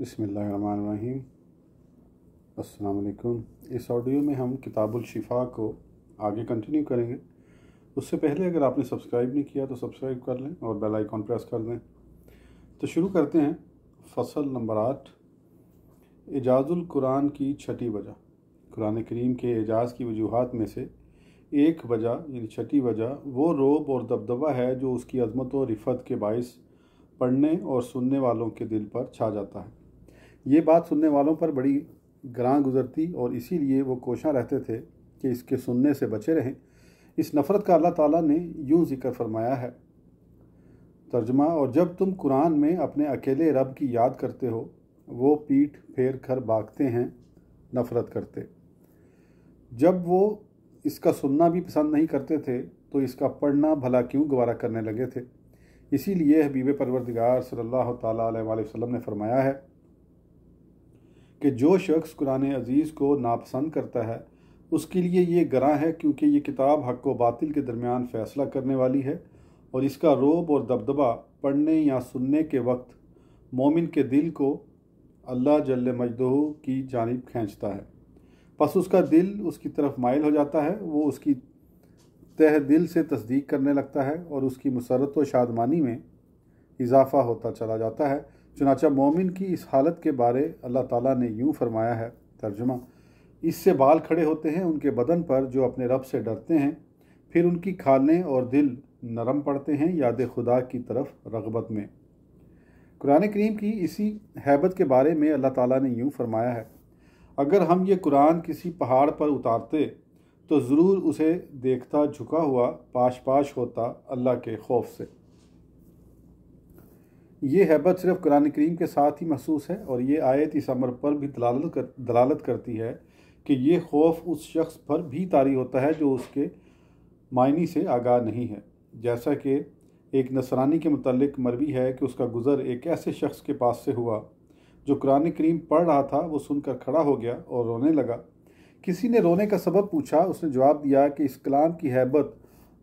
बसमीम अलकुम इस ऑडियो में हम किताबुल शिफा को आगे कंटिन्यू करेंगे उससे पहले अगर आपने सब्सक्राइब नहीं किया तो सब्सक्राइब कर लें और बेल आइकॉन प्रेस कर दें तो शुरू करते हैं फसल नंबर आठ एजाज़ुल कुरान की छठी वजह कुरान करीम के एजाज़ की वजूहत में से एक वजह यानी छठी वजह वो रोब और दबदबा है जो उसकी अजमत और रिफत के बायस पढ़ने और सुनने वालों के दिल पर छा जाता है ये बात सुनने वालों पर बड़ी ग्रां गुजरती और इसीलिए वो कोशा रहते थे कि इसके सुनने से बचे रहें इस नफ़रत का अल्लाह ताला ने यूँ ज़िक्र फरमाया है तर्जमा और जब तुम कुरान में अपने अकेले रब की याद करते हो वो पीठ फेर कर भागते हैं नफ़रत करते जब वो इसका सुनना भी पसंद नहीं करते थे तो इसका पढ़ना भला क्यों गवारा करने लगे थे इसीलिए हबीब परवरदिगार सल्ला अलैहि ने फरमाया है कि जो शख्स कुरान अज़ीज़ को नापसंद करता है उसके लिए ये ग्रह है क्योंकि ये किताब हक व बातिल के दरमियान फ़ैसला करने वाली है और इसका रोब और दबदबा पढ़ने या सुनने के वक्त मोमिन के दिल को अल्लाह जल मजदू की जानब खींचता है बस उसका दिल उसकी तरफ माइल हो जाता है वो उसकी तह दिल से तस्दीक करने लगता है और उसकी मसरत व शादमानी में इजाफ़ा होता चला जाता है चुनाचा मोमिन की इस हालत के बारे अल्लाह ताला ने यूँ फरमाया है तर्जुमा इससे बाल खड़े होते हैं उनके बदन पर जो अपने रब से डरते हैं फिर उनकी खालें और दिल नरम पड़ते हैं याद खुदा की तरफ रगबत में कुरान करीम की इसी हैबत के बारे में अल्लाह ताला ने यूँ फरमाया है अगर हम ये कुरान किसी पहाड़ पर उतारते तो ज़रूर उसे देखता झुका हुआ पाश पाश होता अल्लाह के खौफ से ये हैबत सिर्फ कुरान करीम के साथ ही महसूस है और ये आयत इस अमर पर भी दलालत कर दलालत करती है कि ये खौफ उस शख्स पर भी तारी होता है जो उसके मायने से आगाह नहीं है जैसा कि एक नसरानी के मतलब मरवी है कि उसका गुज़र एक ऐसे शख्स के पास से हुआ जो कुरान करीम पढ़ रहा था वो सुनकर खड़ा हो गया और रोने लगा किसी ने रोने का सबब पूछा उसने जवाब दिया कि इस कलाम की हैबत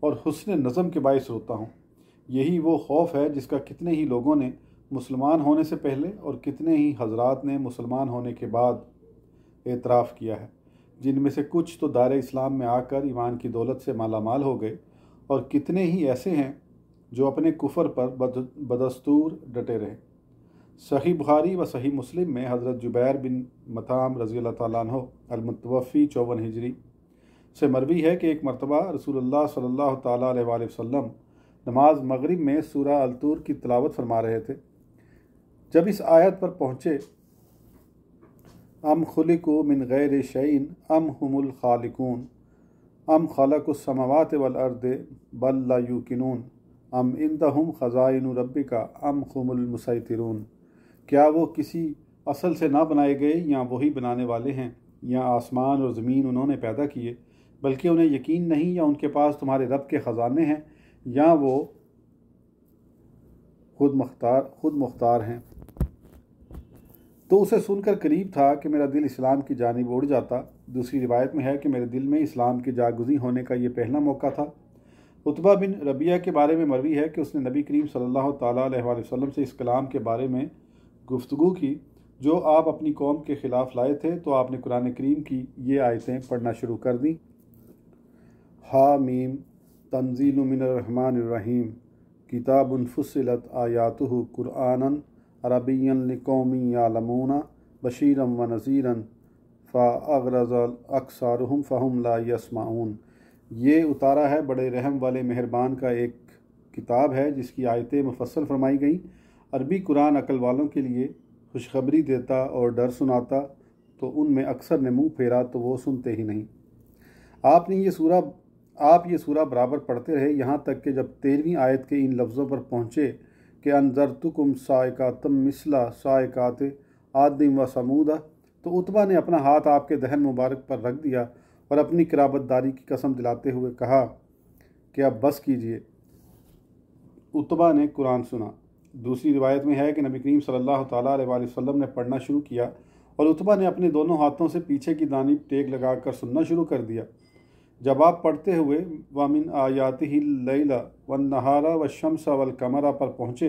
और हसन नज़म के बायस रोता हूँ यही वो खौफ है जिसका कितने ही लोगों ने मुसलमान होने से पहले और कितने ही हजरात ने मुसलमान होने के बाद एतराफ़ किया है जिनमें से कुछ तो दार इस्लाम में आकर ईमान की दौलत से मालामाल हो गए और कितने ही ऐसे हैं जो अपने कुफर पर बद, बदस्तूर डटे रहे सही बुखारी व सही मुस्लिम में हज़रत जुबैर बिन मताम रज़ी अल्लाह तमतवफ़ी चौवन हिजरी से मरवी है कि एक मरतबा रसूल सल्ला वसम नमाज मगरिब में सूरा अलतूर की तलावत फरमा रहे थे जब इस आयत पर पहुँचे अम खुलिक मिन गैर शैन अम हमुल खालिकून अम खलक समवात वल अर्द बल्ला यूकिनून अम दम ख़ज़ाइन रबी का अम खमुलमसरून क्या वो किसी असल से ना बनाए गए या वही बनाने वाले हैं या आसमान और ज़मीन उन्होंने पैदा किए बल्कि उन्हें यकीन नहीं या उनके पास तुम्हारे रब के ख़ज़ाने हैं या वो खुद मुख्तार खुद मुख्तार हैं तो उसे सुनकर करीब था कि मेरा दिल इस्लाम की जानब उड़ जाता दूसरी रिवायत में है कि मेरे दिल में इस्लाम की जागुजी होने का ये पहला मौका था उतबा बिन रबिया के बारे में मरवी है कि उसने नबी करीम सल्लल्लाहु अलैहि वसल्लम से इस कलाम के बारे में गुफ्तगु की जो आप अपनी कौम के ख़िलाफ़ लाए थे तो आपने कुरान करीम की ये आयतें पढ़ना शुरू कर दी हा मीम तंजील मिनरहमानरहीम किताबुलफसलत आयात कुरान अरबिया लिकौमी बशीरम व नज़ीरन फ़ागरज़ अक्सारहम फ़हम ला यसमाऊन ये उतारा है बड़े रहम वाले मेहरबान का एक किताब है जिसकी आयतें मुफसल फरमाई गई अरबी कुरान अकल वालों के लिए खुशखबरी देता और डर सुनाता तो उनमें अक्सर ने मुँह फेरा तो वो सुनते ही नहीं आपने ये सूरह आप ये सूरा बराबर पढ़ते रहे यहाँ तक कि जब तेरहवीं आयत के इन लफ्ज़ों पर पहुँचे कि अनजर तुकुम सायकातम मिसला सायकात आदिम व समूदा तो उतबा ने अपना हाथ आपके दहन मुबारक पर रख दिया और अपनी किराबतदारी की कसम दिलाते हुए कहा कि अब बस कीजिए उतबा ने कुरान सुना दूसरी रिवायत में है कि नबी करीम सल्लल्लाहु अलैहि वसल्लम ने पढ़ना शुरू किया और उतबा ने अपने दोनों हाथों से पीछे की दानी टेक लगाकर सुनना शुरू कर दिया जवाब पढ़ते हुए वामिन आयात ही लैला व नहारा व शम्स वल कमरा पर पहुँचे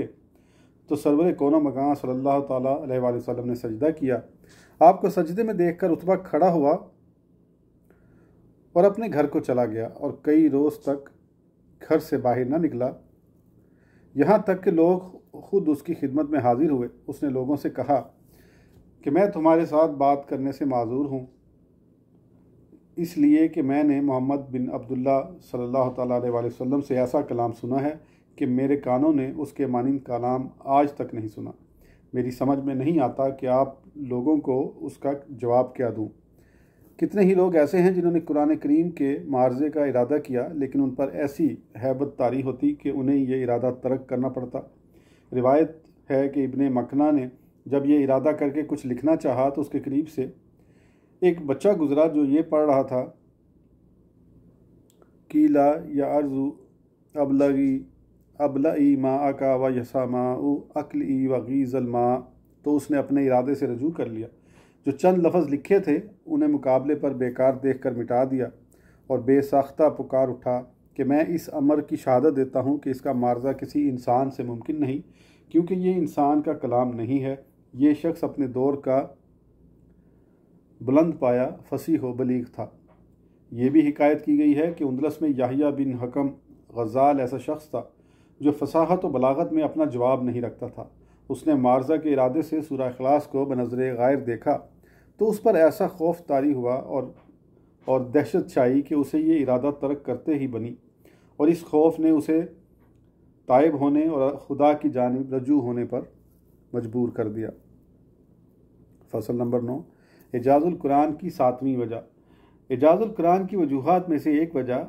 तो सरवर कोना मकान सल्ला तसम ने सजदा किया आपको सजदे में देखकर उतबा खड़ा हुआ और अपने घर को चला गया और कई रोज़ तक घर से बाहर न निकला यहाँ तक कि लोग खुद उसकी खिदमत में हाजिर हुए उसने लोगों से कहा कि मैं तुम्हारे साथ बात करने से माजूर हूँ इसलिए कि मैंने मोहम्मद बिन अब्दुल्ला सल्लल्लाहु अलैहि वसल्लम से ऐसा कलाम सुना है कि मेरे कानों ने उसके मानंद कलाम आज तक नहीं सुना मेरी समझ में नहीं आता कि आप लोगों को उसका जवाब क्या दूँ कितने ही लोग ऐसे हैं जिन्होंने कुरान करीम के मार्जे का इरादा किया लेकिन उन पर ऐसी हैबत तारी होती कि उन्हें ये इरादा तर्क करना पड़ता रिवायत है कि इबन मकना ने जब यह इरादा करके कुछ लिखना चाहा तो उसके करीब से एक बच्चा गुजरा जो ये पढ़ रहा था कीला या अर्जू अबलगी अबला ई माँ अका व यसा माँ उ अकल ई वगीज़ल माँ तो उसने अपने इरादे से रजू कर लिया जो चंद लफ्ज़ लिखे थे उन्हें मुकाबले पर बेकार देख कर मिटा दिया और बेसाख्ता पुकार उठा कि मैं इस अमर की शहादत देता हूँ कि इसका मारज़ा किसी इंसान से मुमकिन नहीं क्योंकि ये इंसान का कलाम नहीं है ये शख्स अपने दौर का बुलंद पाया फसी हो बलीग था यह भी हिकायत की गई है कि उंदलस में याहिया बिन हकम गज़ाल ऐसा शख्स था जो फसाहत व बलागत में अपना जवाब नहीं रखता था उसने मारज़ा के इरादे से सूर्य अखलास को बनजर गायर देखा तो उस पर ऐसा खौफ तारी हुआ और और दहशत छाई कि उसे ये इरादा तर्क करते ही बनी और इस खौफ ने उसे तायब होने और खुदा की जानब रजू होने पर मजबूर कर दिया फसल नंबर नौ एजाज़ुल कुरान की सातवीं वजह एजाज़ुल कुरान की वजूहत में से एक वजह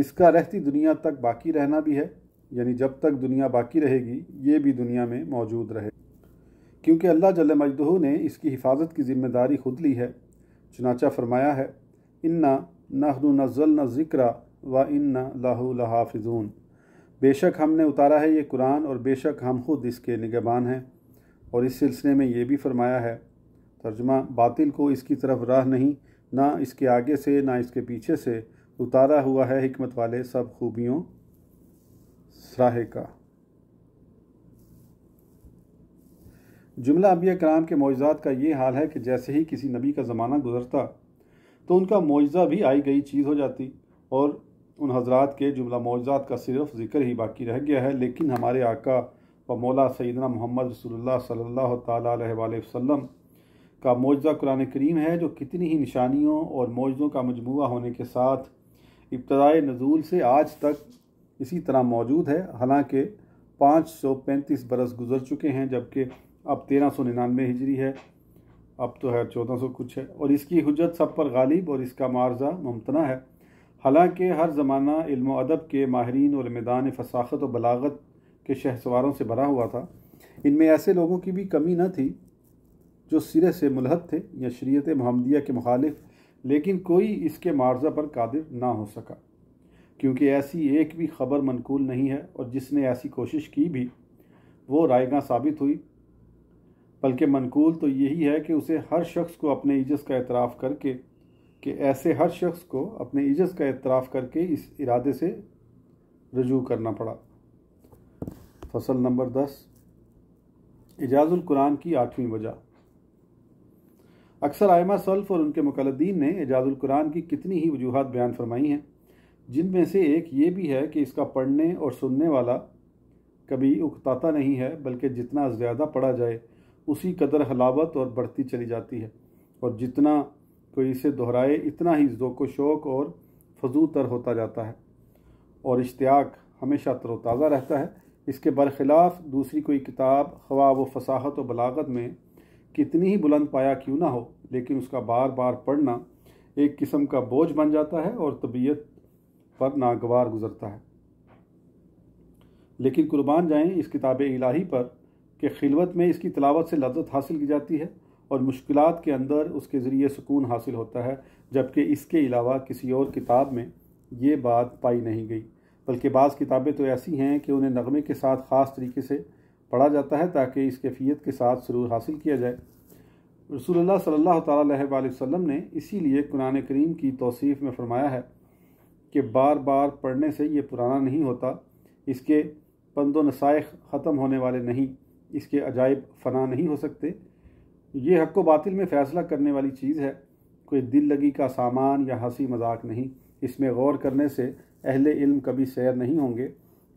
इसका रहती दुनिया तक बाकी रहना भी है यानी जब तक दुनिया बाकी रहेगी ये भी दुनिया में मौजूद रहे क्योंकि अल्लाह जल मजदू ने इसकी हिफाजत की ज़िम्मेदारी खुद ली है चुनाचा फरमाया है इन्ना नहनु नज़ल न ज़िक्रा व इन्ना लाहू लहाफिजून बेशक हमने उतारा है ये कुरान और बेशक हम खुद इसके निगबान हैं और इस सिलसिले में ये भी फरमाया है तर्जमा बातिल को इसकी तरफ राह नहीं ना इसके आगे से ना इसके पीछे से उतारा हुआ है हमत वाले सब खूबियों सराहे का जुमला अबिया कराम के मुआजात का ये हाल है कि जैसे ही किसी नबी का ज़माना गुजरता तो उनका मुआजा भी आई गई चीज़ हो जाती और उन हजरात के जुमला मुआजात का सिर्फ ज़िक्र ही बाकी रह गया है लेकिन हमारे आका व मौला सैदना मोहम्मद रसोल्ला सल्ला तसल्म का मौजा कुरान करीम है जो कितनी ही निशानियों और मौजों का मजमू होने के साथ इब्तदाई नज़ूल से आज तक इसी तरह मौजूद है हालांकि 535 बरस गुजर चुके हैं जबकि अब तेरह सौ निन्यानवे हिजरी है अब तो है चौदह सौ कुछ है और इसकी हजत सब पर गालिब और इसका मुआवज़ा मुमतना है हालांकि हर ज़माना इल्म अदब के माहरीन और मैदान फसाखत और बलागत के शहसवारों से भरा हुआ था इनमें ऐसे लोगों की भी कमी न थी जो सिरे से मुलहद थे या शरीत महमदिया के मुखालिफ लेकिन कोई इसके मुआवजा पर कादिर ना हो सका क्योंकि ऐसी एक भी खबर मनकूल नहीं है और जिसने ऐसी कोशिश की भी वो रायगा साबित हुई बल्कि मनकूल तो यही है कि उसे हर शख्स को अपने इजस का एतराफ़ करके कि ऐसे हर शख्स को अपने इजस का एतराफ़ करके इस इरादे से रजू करना पड़ा फसल नंबर दस इजाज़ुल कुरान की आठवीं वजह अक्सर आयमा सल्फ और उनके मुकलदीन ने एजाजुल कुरान की कितनी ही वजूहत बयान फरमाई हैं जिनमें से एक ये भी है कि इसका पढ़ने और सुनने वाला कभी उकताता नहीं है बल्कि जितना ज़्यादा पढ़ा जाए उसी कदर हलावत और बढ़ती चली जाती है और जितना कोई इसे दोहराए इतना ही ज़ोको शौक़ और फजू तर होता जाता है और इश्तियाक हमेशा तरोताज़ा रहता है इसके बरखिलाफ़ दूसरी कोई किताब ख्वाब व फसाहत व बलागत में कितनी ही बुलंद पाया क्यों ना हो लेकिन उसका बार बार पढ़ना एक किस्म का बोझ बन जाता है और तबीयत पर नागवार गुजरता है लेकिन कुर्बान जाएं इस किताब इलाही पर कि खिलवत में इसकी तलावत से लज्जत हासिल की जाती है और मुश्किल के अंदर उसके ज़रिए सुकून हासिल होता है जबकि इसके अलावा किसी और किताब में ये बात पाई नहीं गई बल्कि बाज़ किताबें तो ऐसी हैं कि उन्हें नगमे के साथ ख़ास तरीके से पढ़ा जाता है ताकि इस कैफियत के साथ सरूर हासिल किया जाए रसूल सल्ला तसम ने इसीलिए कुरान करीम की तोसीफ़ में फ़रमाया है कि बार बार पढ़ने से ये पुराना नहीं होता इसके पंद नसाइ ख़त्म होने वाले नहीं इसके अजायब फना नहीं हो सकते ये हक व बातिल में फ़ैसला करने वाली चीज़ है कोई दिल लगी का सामान या हंसी मजाक नहीं इसमें गौर करने से अहल इल्म कभी सैर नहीं होंगे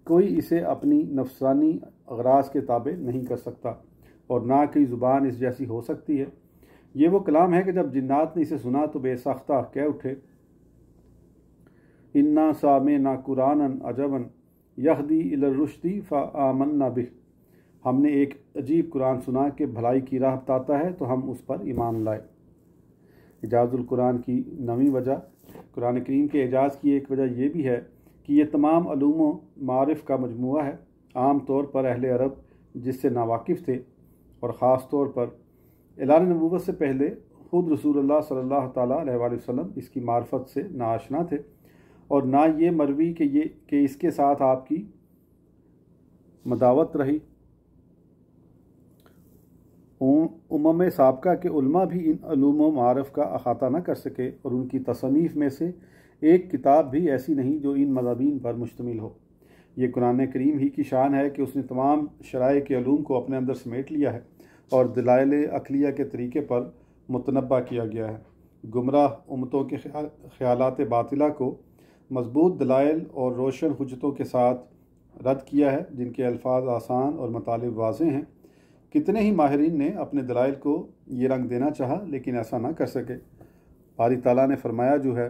कोई इसे अपनी नफसानी अगराज के ताबे नहीं कर सकता और ना कि ज़ुबान इस जैसी हो सकती है ये वो कलाम है कि जब जिन्नात ने इसे सुना तो बेसाख्ता कह उठे इन्ना साम ना कुरान अजबन यहदी फ आमन ना बिह हमने एक अजीब कुरान सुना कि भलाई की राह बताता है तो हम उस पर ईमान लाए एजाज़ुल कुरान की नवी वजह कुरान करीम के एजाज़ की एक वजह यह भी है कि ये तमाम अलूम मारफ़ का मजमू है आम तौर पर अहल अरब जिससे नावाकिफ़ थे और ख़ास तौर पर एलान नबूबत से पहले खुद रसूल अलैहि वसल्लम इसकी मार्फत से नाशना थे और ना ये मरवी कि ये कि इसके साथ आपकी मदावत रही उमम सबका के उल्मा भी इन अलूम मारफ का अहाता न कर सके और उनकी तसनीफ़ में से एक किताब भी ऐसी नहीं जो इन मजाबीन पर मुश्तमिल हो ये कुरान करीम ही की शान है कि उसने तमाम शराय के ूम को अपने अंदर समेट लिया है और दलाइल अखलिया के तरीके पर मुतनबा किया गया है गुमराह उमतों के ख्याल बातिला को मजबूत दलाइल और रोशन हजतों के साथ रद्द किया है जिनके अल्फाज आसान और मतालब वाजे हैं कितने ही माहरीन ने अपने दलाइल को ये रंग देना चाहा लेकिन ऐसा ना कर सके बारी ताला ने फरमाया जो है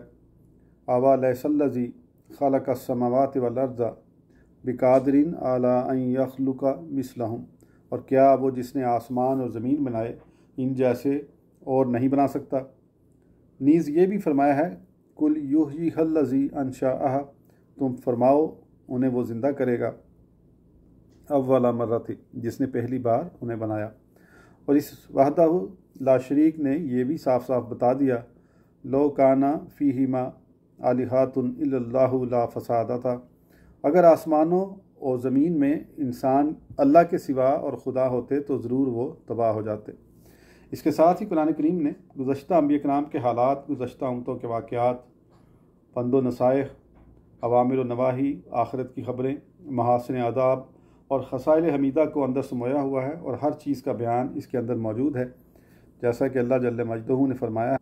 आवा लजी खलक समावत वर्जा बेकादरीन आला यखलू का हूँ और क्या वो जिसने आसमान और ज़मीन बनाए इन जैसे और नहीं बना सकता नीज़ ये भी फरमाया है कुल यू यूही हल्लजी अनशाह तुम फरमाओ उन्हें वो ज़िंदा करेगा अब वाला मर्रा थी जिसने पहली बार उन्हें बनाया और इस वाहदा लाशरीक ने यह भी साफ साफ बता दिया लो काना फ़ी हिमा आलिहातन ला फसादा था अगर आसमानों और ज़मीन में इंसान अल्लाह के सिवा और खुदा होते तो ज़रूर वो तबाह हो जाते इसके साथ ही कुरान करीम ने गुज्त अम्बिया कराम के हालात गुज्त उमतों के वाक़ात पंदो नसाइह अवामिर नवाही आखरत की ख़बरें महासन आदाब और खसाइल हमीदा को अंदर समोया हुआ है और हर चीज़ का बयान इसके अंदर मौजूद है जैसा कि अल्लाह जल मजदू ने फरमाया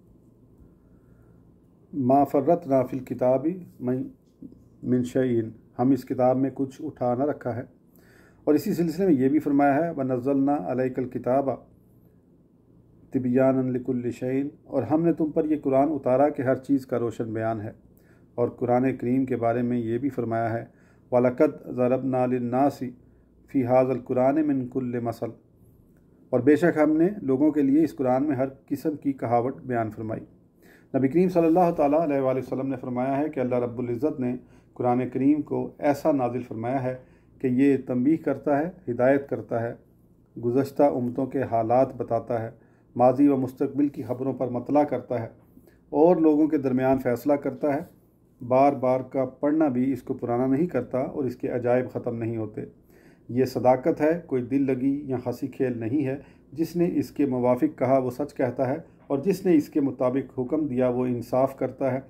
माफरत नाफिल किताबी मई मिनशीन हम इस किताब में कुछ उठा न रखा है और इसी सिलसिले में ये भी फरमाया है व नज़लना अलकल किताबा तिबियान लिकुल्लशैन और हमने तुम पर यह कुरान उतारा कि हर चीज़ का रोशन बयान है और कुरान करीम के बारे में ये भी फरमाया है वालकद ज़रब नासी फ़ी हाजल कुरान मिनकुल्ल मसल और बेशक हमने लोगों के लिए इस कुरान में हर किस्म की कहावट बयान फरमाई नबी करीम सल्ला तसम ने फरमाया है कि अल्लाह रब्ज़त ने कुरान करीम को ऐसा नाजिल फरमाया है कि ये तमबी करता है हिदायत करता है गुज्त उमतों के हालात बताता है माजी व मुस्तबिल की खबरों पर मतला करता है और लोगों के दरमियान फ़ैसला करता है बार बार का पढ़ना भी इसको पुराना नहीं करता और इसके अजायब ख़त्म नहीं होते ये सदाकत है कोई दिल लगी या हंसी खेल नहीं है जिसने इसके मुवाफिक कहा वो सच कहता है और जिसने इसके मुताबिक हुक्म दिया वो इंसाफ करता है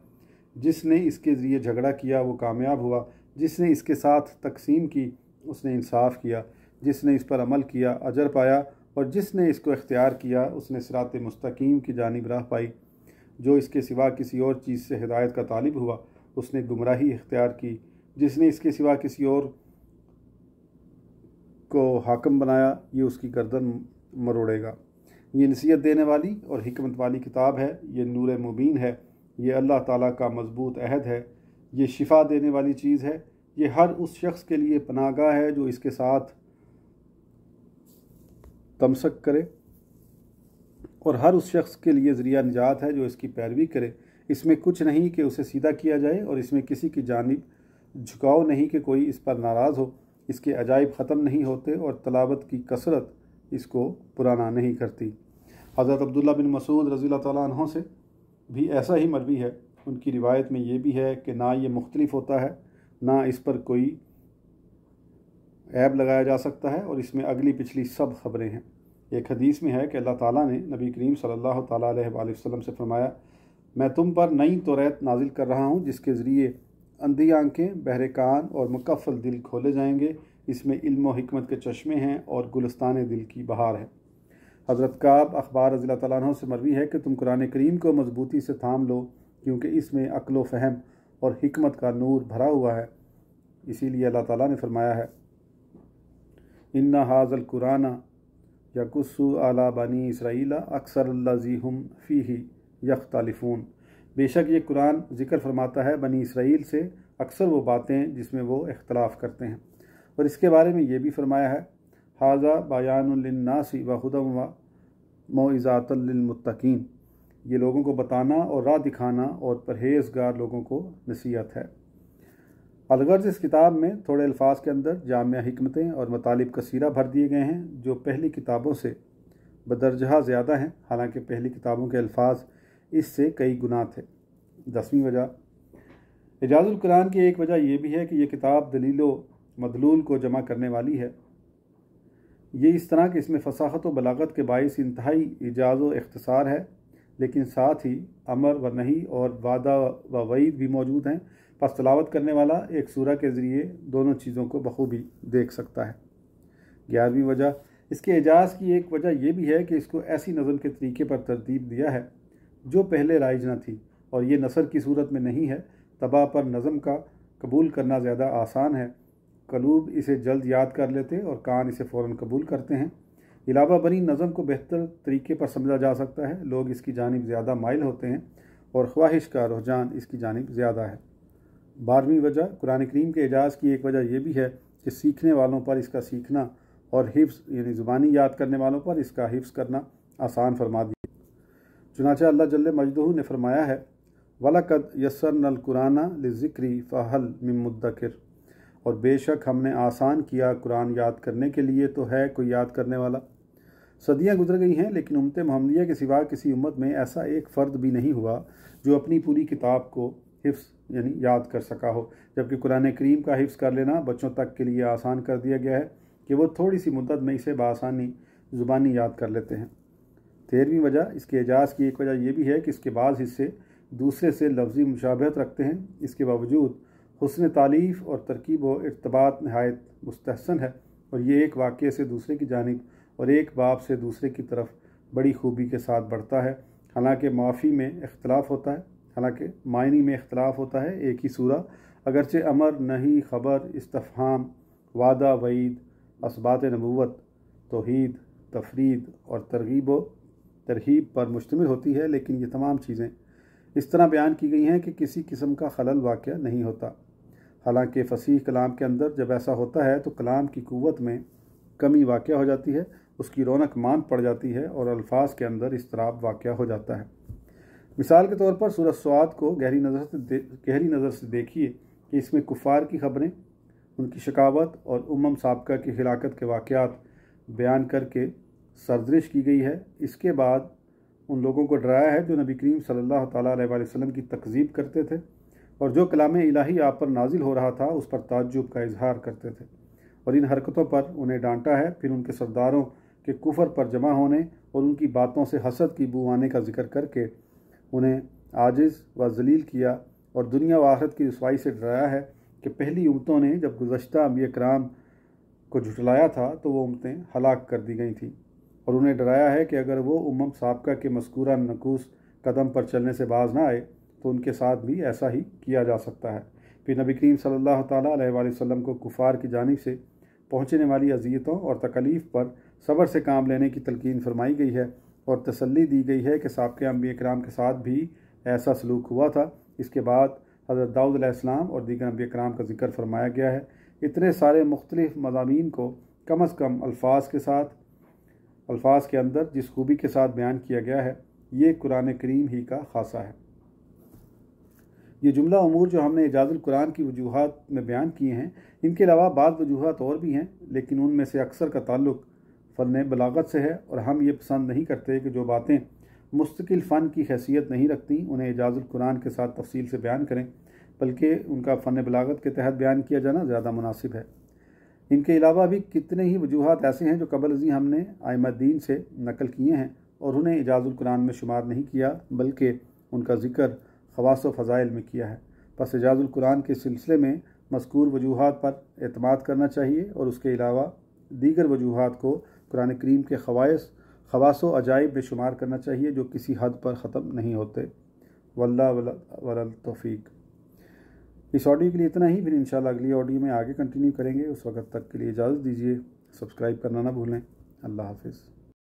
जिसने इसके ज़रिए झगड़ा किया वो कामयाब हुआ जिसने इसके साथ तकसीम की उसने इंसाफ किया जिसने इस पर अमल किया अजर पाया और जिसने इसको इख्तियार किया उसने सरात मुस्तकीम की जानब राह पाई जो इसके सिवा किसी और चीज़ से हिदायत का तालिब हुआ उसने गुमराही इख्तियार की जिसने इसके सिवा किसी और को हाकम बनाया ये उसकी गर्दन मरोड़ेगा ये नसीहत देने वाली और हमत वाली किताब है ये नूर मुबीन है ये अल्लाह ताला का मज़बूत अहद है ये शिफा देने वाली चीज़ है ये हर उस शख्स के लिए पनागा है जो इसके साथ तमसक करे और हर उस शख्स के लिए ज़रिया निजात है जो इसकी पैरवी करे इसमें कुछ नहीं कि उसे सीधा किया जाए और इसमें किसी की जानब झुकाव नहीं कि कोई इस पर नाराज़ हो इसके अजाइब ख़त्म नहीं होते और तलावत की कसरत इसको पुराना नहीं करती हज़रत अब्दुल्ला बिन मसूद रज़ी तैन से भी ऐसा ही मलबी है उनकी रिवायत में ये भी है कि ना ये मुख्तलिफ होता है ना इस पर कोई ऐब लगाया जा सकता है और इसमें अगली पिछली सब खबरें हैं एक हदीस में है कि अल्लाह ताला ने नबी करीम सल्लल्लाहु अलैहि वसल्लम से फरमाया मैं तुम पर नई तोरेत नाजिल कर रहा हूँ जिसके ज़रिए अंधी आंखें बहरे कान और मुकफ़ल दिल खोले जाएंगे इसमें इल्म हिकमत के चश्मे हैं और गुलस्तान दिल की बहार है हज़रत काब अखबार रज़ी तैन से मरवी है कि तुम कुरान करीम को मजबूती से थाम लो क्योंकि इसमें अकलो फ़हम और हमत का नूर भरा हुआ है इसीलिए अल्लाह ताला ने फरमाया है इन्ना हाजल कुराना या कुस्सु आला बनी इसराइला अक्सर हम फ़ी ही तालिफून बेशक ये कुरान ज़िक्र फरमाता है बनी इसराइल से अक्सर वो बातें जिसमें वो इख्तलाफ करते हैं और इसके बारे में ये भी फरमाया है हाजा बयाननासी वहदम व मोज़ातलमतकीन ये लोगों को बताना और राह दिखाना और परहेजगार लोगों को नसीहत है अलगर्ज इस किताब में थोड़े अल्फाज के अंदर जामिया हमतें और मतलब कसीरा भर दिए गए हैं जो पहली किताबों से बदरजहा ज़्यादा हैं हालांकि पहली किताबों के अल्फाज इससे कई गुना थे दसवीं वजह एजाज़ुल कुरान की एक वजह यह भी है कि यह किताब दलीलो मदलूल को जमा करने वाली है ये इस तरह के इसमें फसाहत व बलागत के बायस इंतहाई इजाज़ व अख्तसार है लेकिन साथ ही अमर व नहीं और वादा व वईद भी मौजूद हैं पस तलावत करने वाला एक सूरा के ज़रिए दोनों चीज़ों को बखूबी देख सकता है ग्यारहवीं वजह इसके एजाज़ की एक वजह यह भी है कि इसको ऐसी नज़म के तरीके पर तरतीब दिया है जो पहले राइज न थी और ये नसर की सूरत में नहीं है तबाह पर नज़म का कबूल करना ज़्यादा आसान है कलूब इसे जल्द याद कर लेते और कान इसे फ़ौर कबूल करते हैं इलावा बनी नज़म को बेहतर तरीके पर समझा जा सकता है लोग इसकी जानब ज़्यादा माइल होते हैं और ख्वाहिश का रुझान इसकी जानब ज़्यादा है बारहवीं वजह कुरान करीम के एजाज़ की एक वजह यह भी है कि सीखने वालों पर इसका सीखना और हिफ्स यानी ज़ुबानी याद करने वालों पर इसका हिफ्स करना आसान फरमा दिया चुनाचा अल्लाह जल मजदू ने फरमाया है वलकद यसर नल कुराना लिक्री फ़हल मिमुद्दकर और बेशक हमने आसान किया कुरान याद करने के लिए तो है कोई याद करने वाला सदियां गुजर गई हैं लेकिन उमत महमदिया के सिवा किसी उम्मत में ऐसा एक फ़र्द भी नहीं हुआ जो अपनी पूरी किताब को हिफ्स यानी याद कर सका हो जबकि कुरान करीम का हिफ्स कर लेना बच्चों तक के लिए आसान कर दिया गया है कि वो थोड़ी सी मुद्दत में इसे बसानी ज़ुबानी याद कर लेते हैं तेरहवीं वजह इसके एजाज़ की एक वजह यह भी है कि इसके बाद हिस्से दूसरे से लफ्ज़ी मुशाबहत रखते हैं इसके बावजूद हसन तालीफ़ और तरकीब व नहाय नहायत मुस्तहसन है और ये एक वाक़े से दूसरे की जानब और एक बाप से दूसरे की तरफ बड़ी खूबी के साथ बढ़ता है हालांकि माफ़ी में अख्तिलाफ होता है हालांकि मायने में अख्तिलाफ होता है एक ही सूरा अगरचे अमर नहीं खबर इस्तफ़ाम वादा वईद इसबात नबूत तोहद तफरीद और तरगीब व तरहीब पर मुश्तमिल होती है लेकिन ये तमाम चीज़ें इस तरह बयान की गई हैं कि किसी किस्म का खलल वाक़ नहीं होता हालांकि फसीह कलाम के अंदर जब ऐसा होता है तो कलाम की क़वत में कमी वाक़ हो जाती है उसकी रौनक मान पड़ जाती है और अल्फाज के अंदर इसतराब वाक़ हो जाता है मिसाल के तौर पर सूरत स्वाद को गहरी नज़र से गहरी नज़र से देखिए कि इसमें कुफार की खबरें उनकी शिकावत और उमम सबका की हिलात के वाक़ात बयान करके सरजरिश की गई है इसके बाद उन लोगों को डराया है जो नबी करीम सल्ला तसलम की तकजीब करते थे और जो कलाम इलाही आप पर नाजिल हो रहा था उस पर ताज्जुब का इजहार करते थे और इन हरकतों पर उन्हें डांटा है फिर उनके सरदारों के कुफर पर जमा होने और उनकी बातों से हसद की बू आने का जिक्र करके उन्हें आजिज़ व जलील किया और दुनिया व आखरत की रसवाई से डराया है कि पहली उमतों ने जब गुज्त अम्बी कराम को झुटलाया था तो वो उमतें हलाक कर दी गई थी और उन्हें डराया है कि अगर वो उमम सबका के मस्कूरा नकूस कदम पर चलने से बाज ना आए तो उनके साथ भी ऐसा ही किया जा सकता है फिर नबी करीम सल्लल्लाहु अलैहि वसल्लम को कुफार की जानब से पहुँचने वाली अजियतों और तकलीफ़ पर सब्र से काम लेने की तलकिन फरमाई गई है और तसल्ली दी गई है कि सबके अम्बी कराम के साथ भी ऐसा सलूक हुआ था इसके बाद हज़रत दाऊद अलैहिस्सलाम और दीगर अम्बी कराम का जिक्र फरमाया गया है इतने सारे मुख्तलिफ़ मजामी को कम अज़ कम अल्फाज के साथ अल्फाज के अंदर जिस खूबी के साथ बयान किया गया है ये कुरान करीम ही का खासा है ये जुमला अमूर जो हमने एजाज़ुल कुरान की वजूहत में बयान किए हैं इनके अलावा बाद वजूहत और भी हैं लेकिन उनमें से अक्सर का ताल्लुक फ़न बलागत से है और हम ये पसंद नहीं करते कि जो बातें मुस्तकिल फ़न की हैसियत नहीं रखती उन्हें एजाज़ुल कुरान के साथ तफसील से बयान करें बल्कि उनका फ़न बलागत के तहत बयान किया जाना ज़्यादा मुनासिब है इनके अलावा भी कितने ही वजूहत ऐसे हैं जो कबल अजी हमने आयमद्दीन से नकल किए हैं और उन्हें एजाज़ुल कुरान में शुमार नहीं किया बल्कि उनका ज़िक्र खवास फ़ज़ाइल में किया है बस एजाज़ुल्कुरान के सिलसिले में मस्कूर वजूहत पर अतमाद करना चाहिए और उसके अलावा दीगर वजूहत को कुरान करीम के खवास खवास अजाइब में शुमार करना चाहिए जो किसी हद पर ख़त्म नहीं होते वल्ला वल तौफीक इस ऑडियो के लिए इतना ही फिर इन अगली ऑडियो में आगे कंटिन्यू करेंगे उस वक्त तक के लिए इजाज़त दीजिए सब्सक्राइब करना ना भूलें अल्लाह हाफिज़